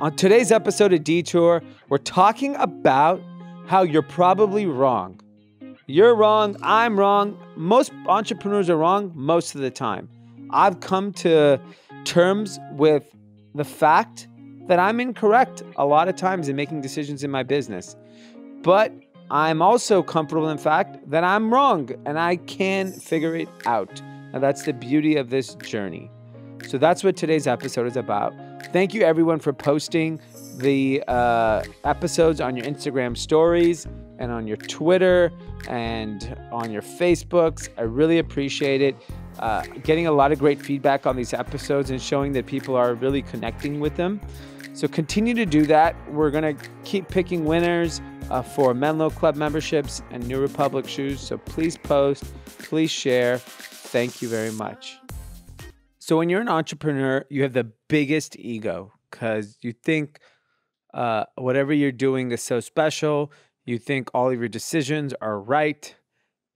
On today's episode of Detour, we're talking about how you're probably wrong. You're wrong, I'm wrong. Most entrepreneurs are wrong most of the time. I've come to terms with the fact that I'm incorrect a lot of times in making decisions in my business. But I'm also comfortable in fact that I'm wrong and I can figure it out. And that's the beauty of this journey. So that's what today's episode is about. Thank you, everyone, for posting the uh, episodes on your Instagram stories and on your Twitter and on your Facebooks. I really appreciate it. Uh, getting a lot of great feedback on these episodes and showing that people are really connecting with them. So continue to do that. We're going to keep picking winners uh, for Menlo Club memberships and New Republic shoes. So please post, please share. Thank you very much. So when you're an entrepreneur, you have the biggest ego because you think uh, whatever you're doing is so special. You think all of your decisions are right.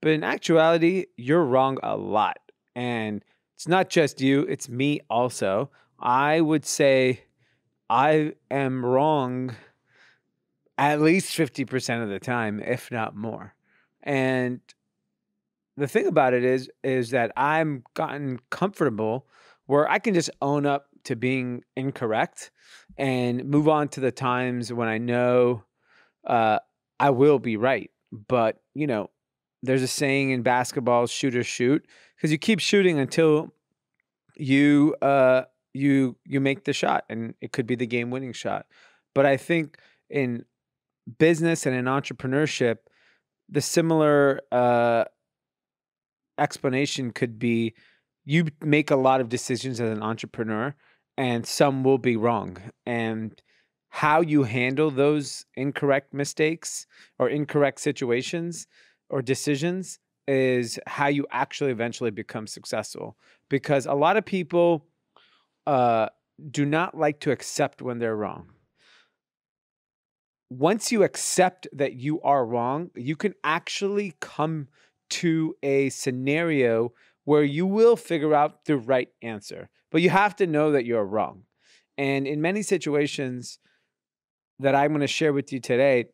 But in actuality, you're wrong a lot. And it's not just you, it's me also. I would say I am wrong at least 50% of the time, if not more. And the thing about it is is that I'm gotten comfortable where I can just own up to being incorrect and move on to the times when I know uh, I will be right. But, you know, there's a saying in basketball shoot or shoot because you keep shooting until you uh you you make the shot and it could be the game winning shot but i think in business and in entrepreneurship the similar uh explanation could be you make a lot of decisions as an entrepreneur and some will be wrong and how you handle those incorrect mistakes or incorrect situations or decisions is how you actually eventually become successful because a lot of people uh, do not like to accept when they're wrong once you accept that you are wrong you can actually come to a scenario where you will figure out the right answer, but you have to know that you're wrong. And in many situations that I'm going to share with you today,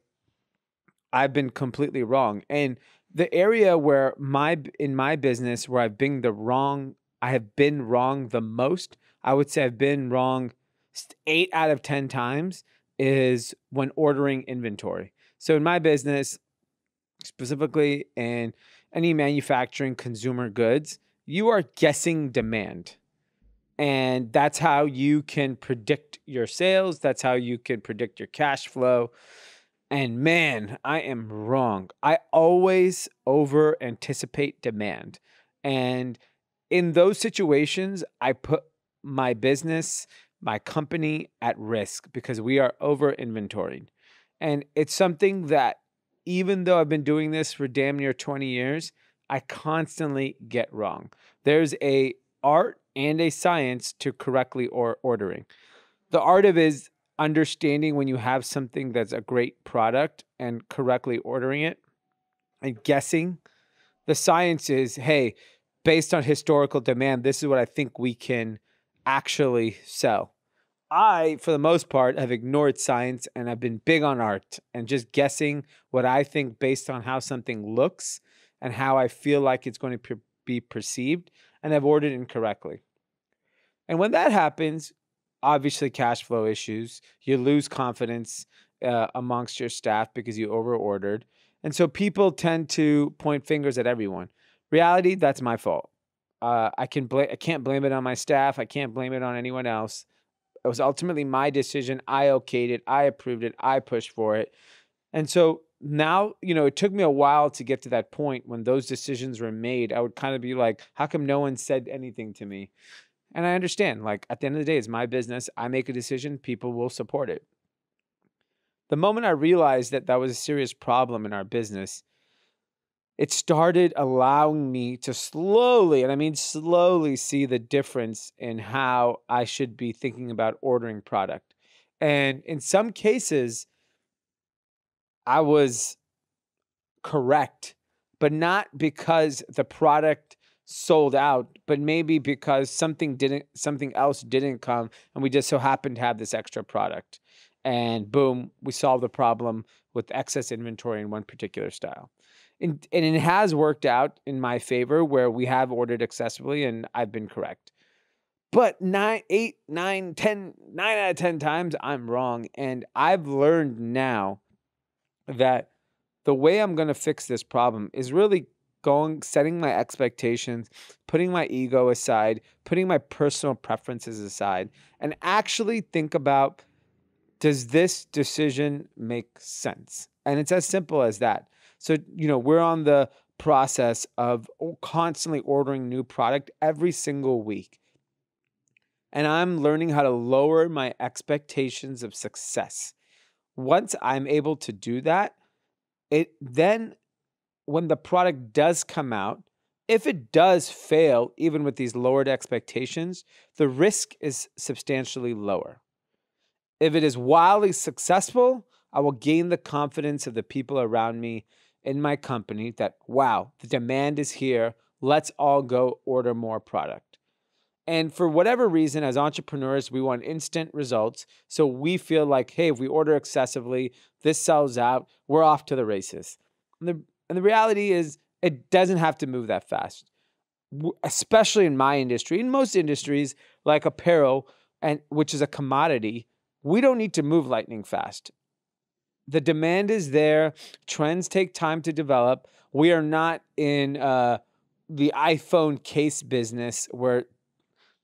I've been completely wrong. And the area where my in my business where I've been the wrong, I have been wrong the most, I would say I've been wrong 8 out of 10 times is when ordering inventory. So in my business specifically and any manufacturing consumer goods, you are guessing demand. And that's how you can predict your sales. That's how you can predict your cash flow. And man, I am wrong. I always over anticipate demand. And in those situations, I put my business, my company at risk because we are over inventoring, And it's something that even though I've been doing this for damn near 20 years, I constantly get wrong. There's a art and a science to correctly or ordering. The art of is understanding when you have something that's a great product and correctly ordering it and guessing. The science is, hey, based on historical demand, this is what I think we can actually sell. I, for the most part, have ignored science and I've been big on art and just guessing what I think based on how something looks and how I feel like it's going to be perceived, and I've ordered incorrectly. And when that happens, obviously cash flow issues, you lose confidence uh, amongst your staff because you overordered. And so people tend to point fingers at everyone. Reality, that's my fault. Uh, I can I can't blame it on my staff. I can't blame it on anyone else. It was ultimately my decision. I okayed it. I approved it. I pushed for it. And so now, you know, it took me a while to get to that point when those decisions were made. I would kind of be like, how come no one said anything to me? And I understand, like, at the end of the day, it's my business. I make a decision, people will support it. The moment I realized that that was a serious problem in our business it started allowing me to slowly, and I mean slowly, see the difference in how I should be thinking about ordering product. And in some cases, I was correct, but not because the product sold out, but maybe because something didn't, something else didn't come, and we just so happened to have this extra product. And boom, we solved the problem with excess inventory in one particular style and, and it has worked out in my favor where we have ordered excessively and I've been correct. But nine, eight, nine, ten, nine out of ten times I'm wrong, and I've learned now that the way I'm going to fix this problem is really going setting my expectations, putting my ego aside, putting my personal preferences aside, and actually think about does this decision make sense? And it's as simple as that. So, you know, we're on the process of constantly ordering new product every single week. And I'm learning how to lower my expectations of success. Once I'm able to do that, it then when the product does come out, if it does fail, even with these lowered expectations, the risk is substantially lower. If it is wildly successful, I will gain the confidence of the people around me in my company that, wow, the demand is here. Let's all go order more product. And for whatever reason, as entrepreneurs, we want instant results. So we feel like, hey, if we order excessively, this sells out, we're off to the races. And the, and the reality is, it doesn't have to move that fast, especially in my industry. In most industries, like apparel, and which is a commodity, we don't need to move lightning fast the demand is there. Trends take time to develop. We are not in uh, the iPhone case business where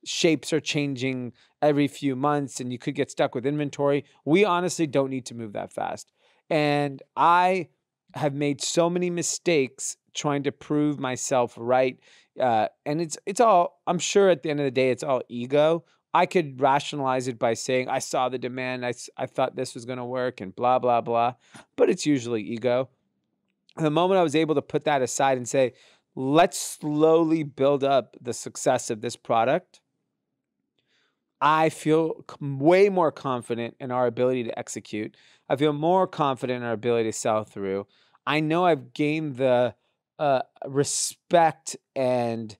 shapes are changing every few months and you could get stuck with inventory. We honestly don't need to move that fast. And I have made so many mistakes trying to prove myself right. Uh, and it's it's all I'm sure at the end of the day it's all ego I could rationalize it by saying, I saw the demand, I, I thought this was going to work, and blah, blah, blah. But it's usually ego. the moment I was able to put that aside and say, let's slowly build up the success of this product, I feel way more confident in our ability to execute. I feel more confident in our ability to sell through. I know I've gained the uh, respect and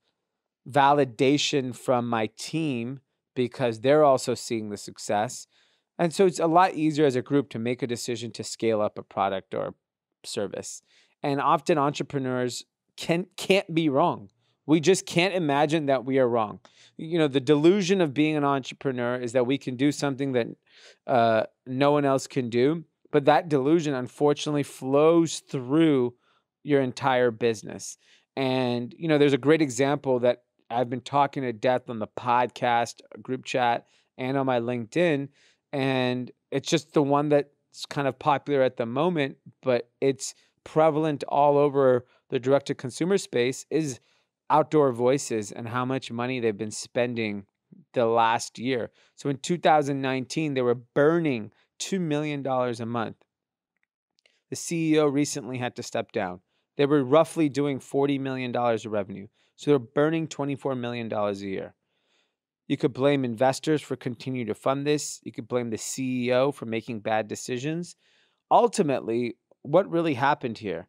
validation from my team because they're also seeing the success. And so it's a lot easier as a group to make a decision to scale up a product or service. And often entrepreneurs can can't be wrong. We just can't imagine that we are wrong. You know, the delusion of being an entrepreneur is that we can do something that uh, no one else can do. But that delusion, unfortunately, flows through your entire business. And, you know, there's a great example that I've been talking to death on the podcast uh, group chat and on my LinkedIn, and it's just the one that's kind of popular at the moment, but it's prevalent all over the direct to consumer space is outdoor voices and how much money they've been spending the last year. So in 2019, they were burning $2 million a month. The CEO recently had to step down. They were roughly doing $40 million of revenue. So they're burning $24 million a year. You could blame investors for continuing to fund this. You could blame the CEO for making bad decisions. Ultimately, what really happened here?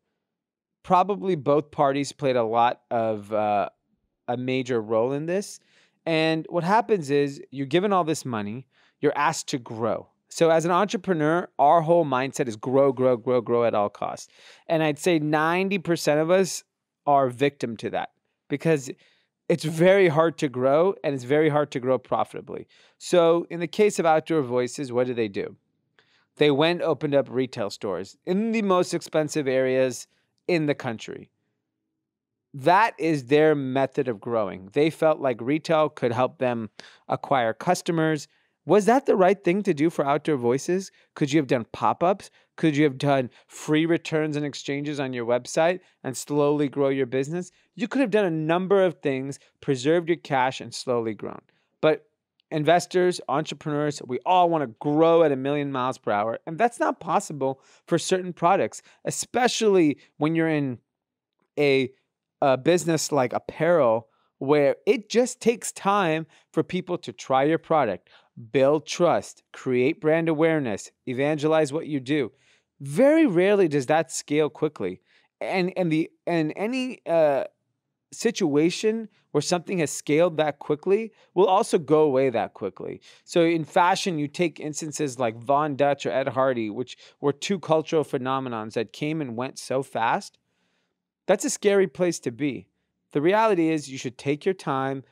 Probably both parties played a lot of uh, a major role in this. And what happens is you're given all this money, you're asked to grow. So, as an entrepreneur, our whole mindset is grow, grow, grow, grow at all costs. And I'd say 90% of us are victim to that because it's very hard to grow and it's very hard to grow profitably. So, in the case of Outdoor Voices, what did they do? They went opened up retail stores in the most expensive areas in the country. That is their method of growing. They felt like retail could help them acquire customers was that the right thing to do for Outdoor Voices? Could you have done pop ups? Could you have done free returns and exchanges on your website and slowly grow your business? You could have done a number of things, preserved your cash, and slowly grown. But investors, entrepreneurs, we all want to grow at a million miles per hour. And that's not possible for certain products, especially when you're in a, a business like apparel where it just takes time for people to try your product, build trust, create brand awareness, evangelize what you do. Very rarely does that scale quickly. And and the and any uh, situation where something has scaled that quickly will also go away that quickly. So in fashion, you take instances like Von Dutch or Ed Hardy, which were two cultural phenomenons that came and went so fast. That's a scary place to be. The reality is you should take your time,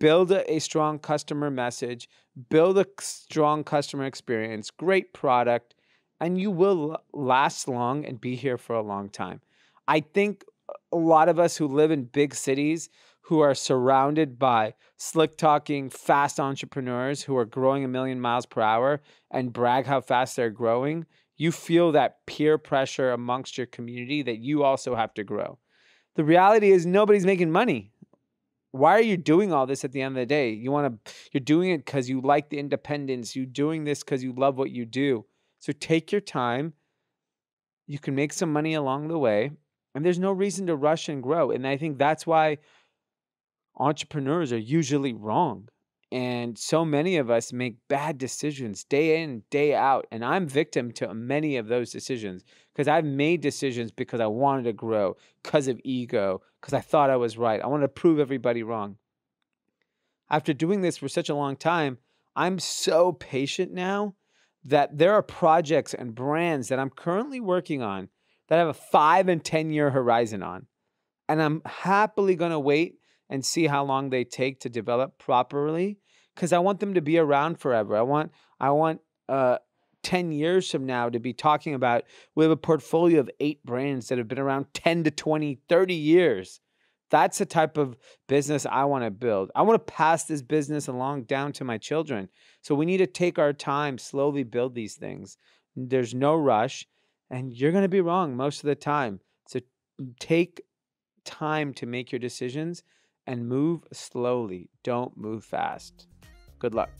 build a, a strong customer message, build a strong customer experience, great product, and you will last long and be here for a long time. I think a lot of us who live in big cities who are surrounded by slick talking, fast entrepreneurs who are growing a million miles per hour and brag how fast they're growing, you feel that peer pressure amongst your community that you also have to grow. The reality is nobody's making money why are you doing all this at the end of the day? You want to, you're doing it because you like the independence. You're doing this because you love what you do. So take your time. You can make some money along the way, and there's no reason to rush and grow. And I think that's why entrepreneurs are usually wrong and so many of us make bad decisions day in, day out. And I'm victim to many of those decisions because I've made decisions because I wanted to grow, because of ego, because I thought I was right. I wanted to prove everybody wrong. After doing this for such a long time, I'm so patient now that there are projects and brands that I'm currently working on that I have a five and 10 year horizon on. And I'm happily going to wait and see how long they take to develop properly because I want them to be around forever. I want I want uh, 10 years from now to be talking about we have a portfolio of eight brands that have been around 10 to 20, 30 years. That's the type of business I want to build. I want to pass this business along down to my children. So we need to take our time, slowly build these things. There's no rush, and you're going to be wrong most of the time. So take time to make your decisions and move slowly. Don't move fast. Good luck.